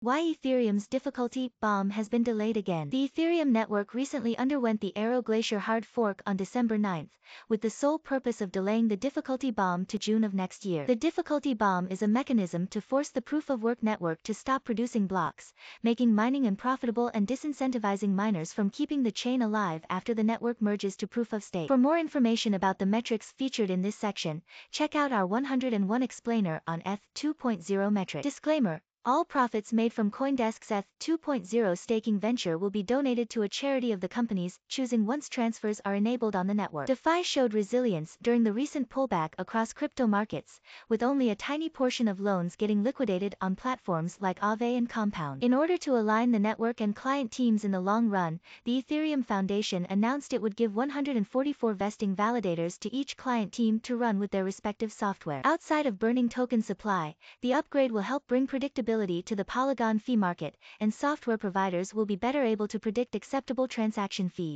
Why Ethereum's difficulty bomb has been delayed again. The Ethereum network recently underwent the Arrow Glacier hard fork on December 9th, with the sole purpose of delaying the difficulty bomb to June of next year. The difficulty bomb is a mechanism to force the proof-of-work network to stop producing blocks, making mining unprofitable and disincentivizing miners from keeping the chain alive after the network merges to proof-of-stake. For more information about the metrics featured in this section, check out our 101 explainer on ETH 2.0 metric. Disclaimer all profits made from Coindesk's ETH 2.0 staking venture will be donated to a charity of the companies, choosing once transfers are enabled on the network. DeFi showed resilience during the recent pullback across crypto markets, with only a tiny portion of loans getting liquidated on platforms like Aave and Compound. In order to align the network and client teams in the long run, the Ethereum Foundation announced it would give 144 vesting validators to each client team to run with their respective software. Outside of burning token supply, the upgrade will help bring predictability visibility to the Polygon fee market, and software providers will be better able to predict acceptable transaction fees.